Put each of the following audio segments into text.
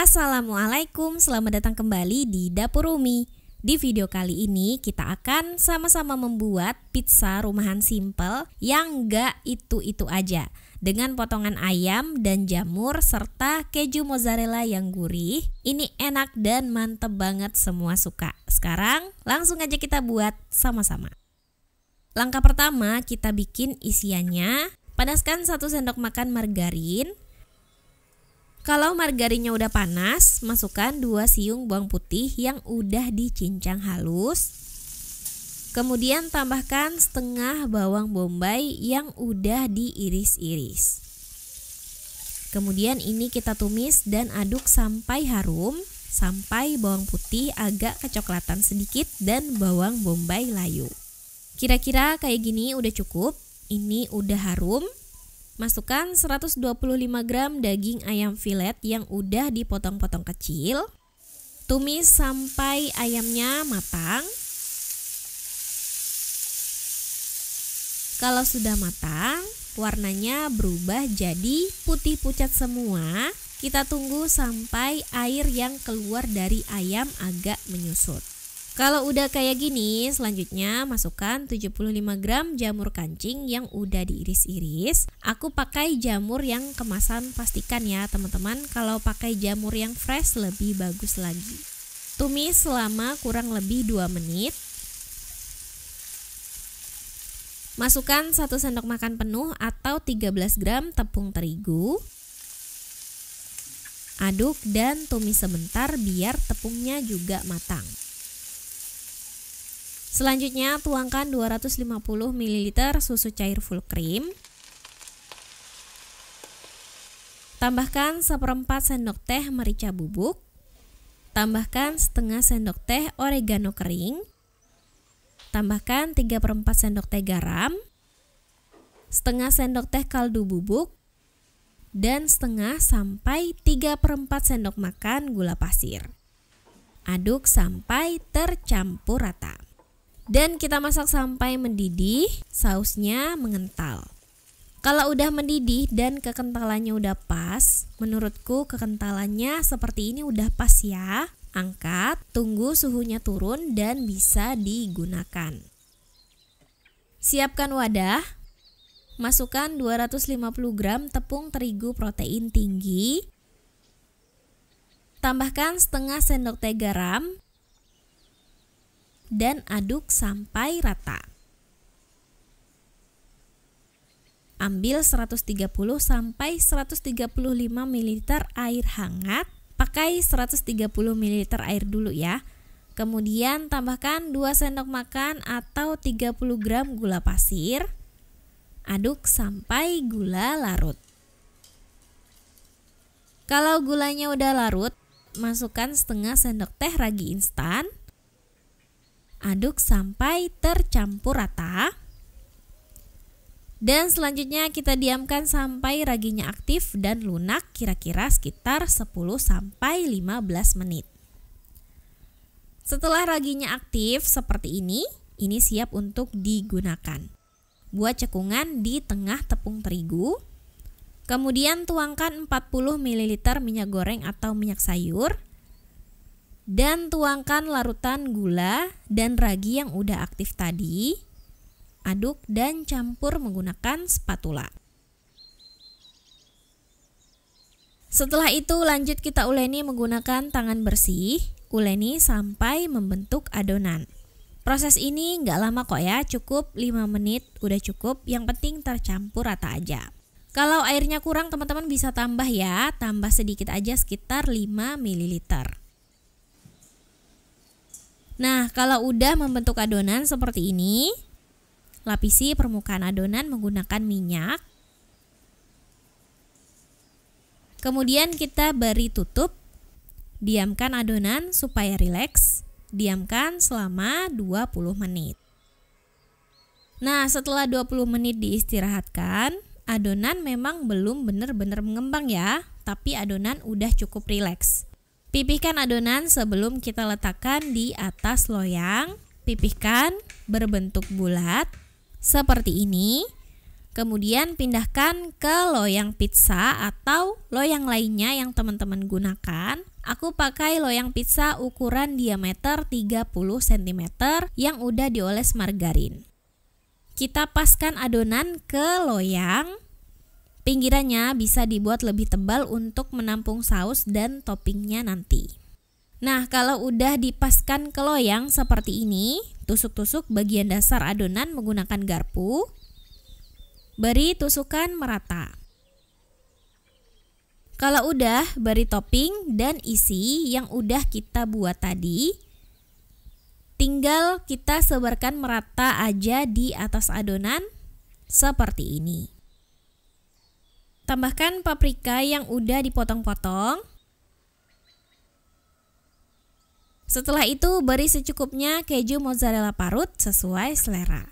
Assalamualaikum, selamat datang kembali di Dapur Rumi. Di video kali ini kita akan sama-sama membuat pizza rumahan simple yang gak itu-itu aja dengan potongan ayam dan jamur serta keju mozzarella yang gurih. Ini enak dan mantep banget semua suka. Sekarang langsung aja kita buat sama-sama. Langkah pertama kita bikin isiannya. Panaskan 1 sendok makan margarin, kalau margarinnya udah panas, masukkan 2 siung bawang putih yang udah dicincang halus. Kemudian tambahkan setengah bawang bombay yang udah diiris-iris. Kemudian ini kita tumis dan aduk sampai harum, sampai bawang putih agak kecoklatan sedikit dan bawang bombay layu. Kira-kira kayak gini udah cukup, ini udah harum. Masukkan 125 gram daging ayam filet yang udah dipotong-potong kecil. Tumis sampai ayamnya matang. Kalau sudah matang, warnanya berubah jadi putih pucat semua. Kita tunggu sampai air yang keluar dari ayam agak menyusut. Kalau udah kayak gini, selanjutnya masukkan 75 gram jamur kancing yang udah diiris-iris. Aku pakai jamur yang kemasan, pastikan ya teman-teman kalau pakai jamur yang fresh lebih bagus lagi. Tumis selama kurang lebih 2 menit. Masukkan 1 sendok makan penuh atau 13 gram tepung terigu. Aduk dan tumis sebentar biar tepungnya juga matang. Selanjutnya tuangkan 250 ml susu cair full cream. Tambahkan seperempat sendok teh merica bubuk. Tambahkan setengah sendok teh oregano kering. Tambahkan 3 perempat sendok teh garam. Setengah sendok teh kaldu bubuk dan setengah sampai 3 perempat sendok makan gula pasir. Aduk sampai tercampur rata dan kita masak sampai mendidih, sausnya mengental. Kalau udah mendidih dan kekentalannya udah pas, menurutku kekentalannya seperti ini udah pas ya. Angkat, tunggu suhunya turun dan bisa digunakan. Siapkan wadah. Masukkan 250 gram tepung terigu protein tinggi. Tambahkan setengah sendok teh garam dan aduk sampai rata. Ambil 130 sampai 135 ml air hangat. Pakai 130 ml air dulu ya. Kemudian tambahkan 2 sendok makan atau 30 gram gula pasir. Aduk sampai gula larut. Kalau gulanya udah larut, masukkan setengah sendok teh ragi instan aduk sampai tercampur rata. Dan selanjutnya kita diamkan sampai raginya aktif dan lunak kira-kira sekitar 10 15 menit. Setelah raginya aktif seperti ini, ini siap untuk digunakan. Buat cekungan di tengah tepung terigu. Kemudian tuangkan 40 ml minyak goreng atau minyak sayur dan tuangkan larutan gula dan ragi yang udah aktif tadi. Aduk dan campur menggunakan spatula. Setelah itu lanjut kita uleni menggunakan tangan bersih, uleni sampai membentuk adonan. Proses ini nggak lama kok ya, cukup 5 menit udah cukup, yang penting tercampur rata aja. Kalau airnya kurang teman-teman bisa tambah ya, tambah sedikit aja sekitar 5 ml. Nah, kalau udah membentuk adonan seperti ini, lapisi permukaan adonan menggunakan minyak. Kemudian kita beri tutup. Diamkan adonan supaya rileks. Diamkan selama 20 menit. Nah, setelah 20 menit diistirahatkan, adonan memang belum benar-benar mengembang ya, tapi adonan udah cukup rileks. Pipihkan adonan sebelum kita letakkan di atas loyang. Pipihkan berbentuk bulat seperti ini. Kemudian pindahkan ke loyang pizza atau loyang lainnya yang teman-teman gunakan. Aku pakai loyang pizza ukuran diameter 30 cm yang udah dioles margarin. Kita paskan adonan ke loyang Pinggirannya bisa dibuat lebih tebal untuk menampung saus dan toppingnya nanti. Nah, kalau udah dipaskan ke loyang seperti ini, tusuk-tusuk bagian dasar adonan menggunakan garpu. Beri tusukan merata. Kalau udah, beri topping dan isi yang udah kita buat tadi. Tinggal kita sebarkan merata aja di atas adonan seperti ini. Tambahkan paprika yang udah dipotong-potong. Setelah itu beri secukupnya keju mozzarella parut sesuai selera.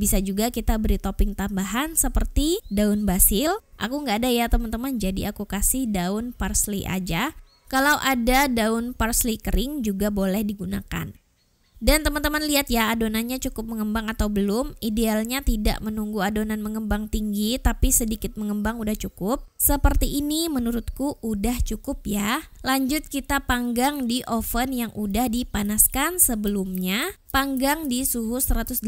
Bisa juga kita beri topping tambahan seperti daun basil. Aku nggak ada ya teman-teman, jadi aku kasih daun parsley aja. Kalau ada daun parsley kering juga boleh digunakan. Dan teman-teman lihat ya adonannya cukup mengembang atau belum. Idealnya tidak menunggu adonan mengembang tinggi tapi sedikit mengembang udah cukup. Seperti ini menurutku udah cukup ya. Lanjut kita panggang di oven yang udah dipanaskan sebelumnya. Panggang di suhu 180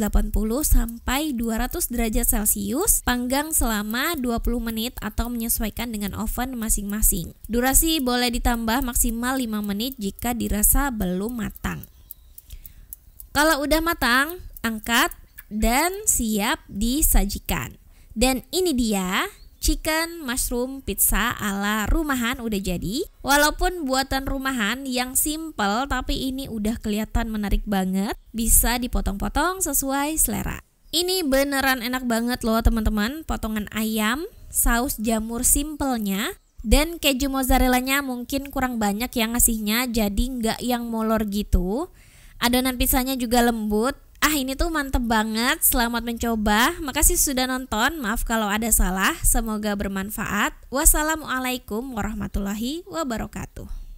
sampai 200 derajat Celcius. Panggang selama 20 menit atau menyesuaikan dengan oven masing-masing. Durasi boleh ditambah maksimal 5 menit jika dirasa belum matang. Kalau udah matang, angkat dan siap disajikan. Dan ini dia chicken mushroom pizza ala rumahan udah jadi. Walaupun buatan rumahan yang simple tapi ini udah kelihatan menarik banget, bisa dipotong-potong sesuai selera. Ini beneran enak banget loh teman-teman, potongan ayam, saus jamur simpelnya, dan keju mozzarellanya mungkin kurang banyak yang ngasihnya jadi nggak yang molor gitu. Adonan pizzanya juga lembut. Ah ini tuh mantep banget, selamat mencoba. Makasih sudah nonton, maaf kalau ada salah. Semoga bermanfaat. Wassalamualaikum warahmatullahi wabarakatuh.